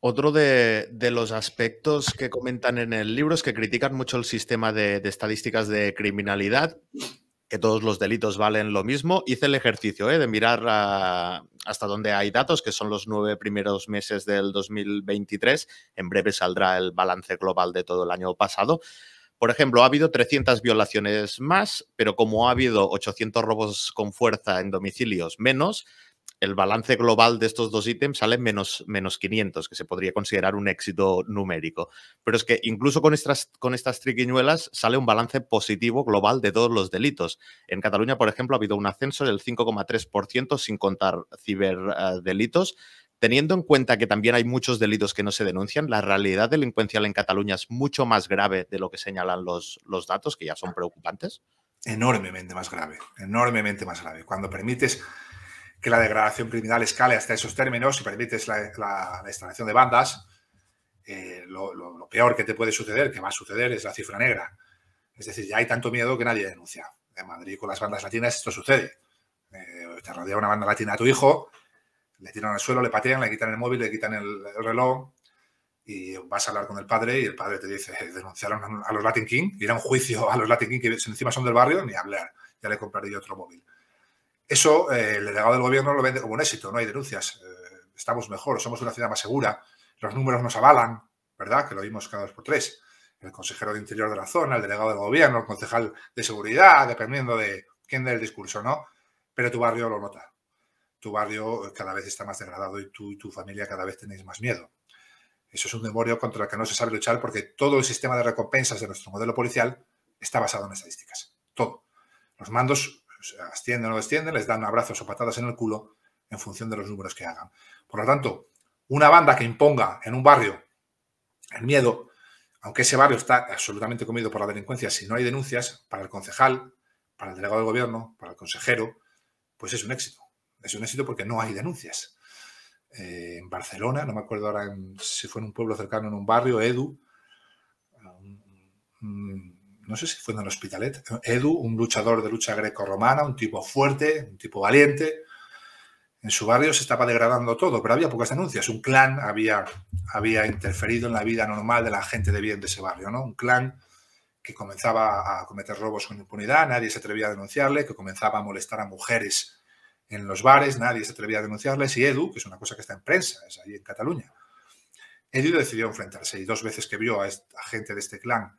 Otro de, los aspectos que comentan en el libro es que critican mucho el sistema de, estadísticas de criminalidad, que todos los delitos valen lo mismo. Hice el ejercicio ¿eh? de mirar ah, hasta dónde hay datos, que son los nueve primeros meses del 2023. En breve saldrá el balance global de todo el año pasado. Por ejemplo, ha habido 300 violaciones más, pero como ha habido 800 robos con fuerza en domicilios menos, el balance global de estos dos ítems sale menos, menos 500, que se podría considerar un éxito numérico. Pero es que incluso con estas, con estas triquiñuelas sale un balance positivo global de todos los delitos. En Cataluña, por ejemplo, ha habido un ascenso del 5,3% sin contar ciberdelitos. Eh, teniendo en cuenta que también hay muchos delitos que no se denuncian, la realidad delincuencial en Cataluña es mucho más grave de lo que señalan los, los datos, que ya son preocupantes. Enormemente más grave, enormemente más grave. Cuando permites que la degradación criminal escale hasta esos términos y permites la, la, instalación de bandas, eh, lo, peor que te puede suceder, que va a suceder, es la cifra negra. Es decir, ya hay tanto miedo que nadie denuncia. En Madrid con las bandas latinas esto sucede. Eh, te rodea una banda latina a tu hijo, le tiran al suelo, le patean, le quitan el móvil, le quitan el, reloj y vas a hablar con el padre y el padre te dice, eh, denunciaron a los Latin King, ir a un juicio a los Latin King que encima son del barrio, ni hablar, ya le compraré otro móvil. Eso eh, el delegado del gobierno lo vende como un éxito, no hay denuncias, eh, estamos mejor, somos una ciudad más segura, los números nos avalan, ¿verdad? Que lo vimos cada dos por tres. El consejero de interior de la zona, el delegado del gobierno, el concejal de seguridad, dependiendo de quién dé el discurso, ¿no? Pero tu barrio lo nota. Tu barrio cada vez está más degradado y tú y tu familia cada vez tenéis más miedo. Eso es un demonio contra el que no se sabe luchar porque todo el sistema de recompensas de nuestro modelo policial está basado en estadísticas. Todo. Los mandos pues, ascienden o descienden, les dan abrazos o patadas en el culo en función de los números que hagan. Por lo tanto, una banda que imponga en un barrio el miedo, aunque ese barrio está absolutamente comido por la delincuencia, si no hay denuncias, para el concejal, para el delegado del gobierno, para el consejero, pues es un éxito. Es un éxito porque no hay denuncias. Eh, en Barcelona, no me acuerdo ahora si fue en un pueblo cercano, en un barrio, Edu, no sé si fue en el Hospitalet, Edu, un luchador de lucha greco-romana, un tipo fuerte, un tipo valiente. En su barrio se estaba degradando todo, pero había pocas denuncias. Un clan había, había interferido en la vida normal de la gente de bien de ese barrio, ¿no? Un clan que comenzaba a cometer robos con impunidad, nadie se atrevía a denunciarle, que comenzaba a molestar a mujeres en los bares, nadie se atrevía a denunciarles, y Edu, que es una cosa que está en prensa, es ahí en Cataluña. Edu decidió enfrentarse y dos veces que vio a, esta gente de este clan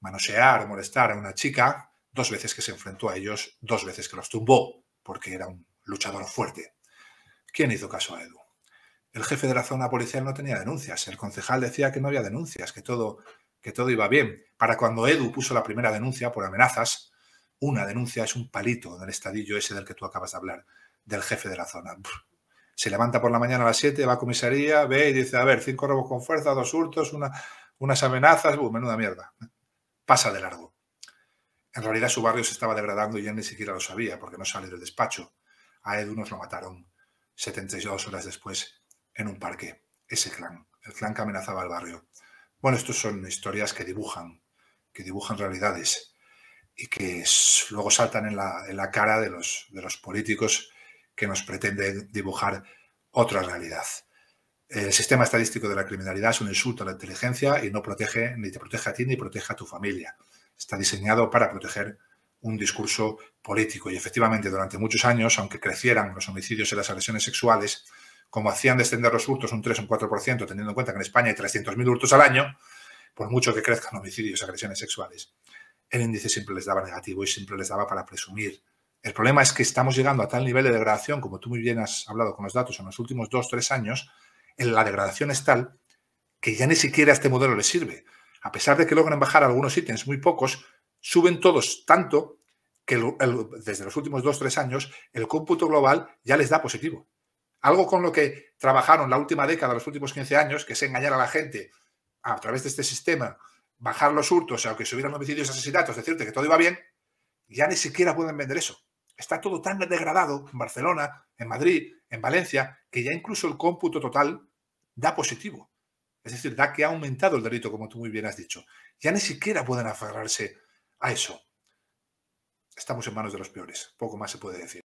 manosear, molestar a una chica dos veces que se enfrentó a ellos, dos veces que los tumbó, porque era un luchador fuerte. ¿Quién hizo caso a Edu? El jefe de la zona policial no tenía denuncias, el concejal decía que no había denuncias, que todo, que todo iba bien. Para cuando Edu puso la primera denuncia por amenazas, una denuncia es un palito del estadillo ese del que tú acabas de hablar, del jefe de la zona. Se levanta por la mañana a las 7, va a comisaría, ve y dice, a ver, cinco robos con fuerza, dos hurtos, unas amenazas, uh, menuda mierda pasa de largo. En realidad su barrio se estaba degradando y él ni siquiera lo sabía porque no sale del despacho. A Edu nos lo mataron 72 horas después en un parque. Ese clan, el clan que amenazaba al barrio. Bueno, estas son historias que dibujan, que dibujan realidades y que luego saltan en la, cara de los, de los políticos que nos pretenden dibujar otra realidad. El sistema estadístico de la criminalidad es un insulto a la inteligencia y no protege, ni te protege a ti ni protege a tu familia. Está diseñado para proteger un discurso político. Y efectivamente, durante muchos años, aunque crecieran los homicidios y las agresiones sexuales, como hacían descender los hurtos un 3 o un 4%, teniendo en cuenta que en España hay 300.000 hurtos al año, por mucho que crezcan homicidios y agresiones sexuales, el índice siempre les daba negativo y siempre les daba para presumir. El problema es que estamos llegando a tal nivel de degradación, como tú muy bien has hablado con los datos en los últimos 2 3 años, la degradación es tal que ya ni siquiera este modelo le sirve. A pesar de que logran bajar algunos ítems, muy pocos, suben todos tanto que desde los últimos dos o tres años el cómputo global ya les da positivo. Algo con lo que trabajaron la última década, los últimos 15 años, que es engañar a la gente a través de este sistema, bajar los hurtos, aunque subieran homicidios y asesinatos, decirte que todo iba bien, ya ni siquiera pueden vender eso. Está todo tan degradado en Barcelona, en Madrid, en Valencia, que ya incluso el cómputo total da positivo. Es decir, da que ha aumentado el delito, como tú muy bien has dicho. Ya ni siquiera pueden aferrarse a eso. Estamos en manos de los peores. Poco más se puede decir.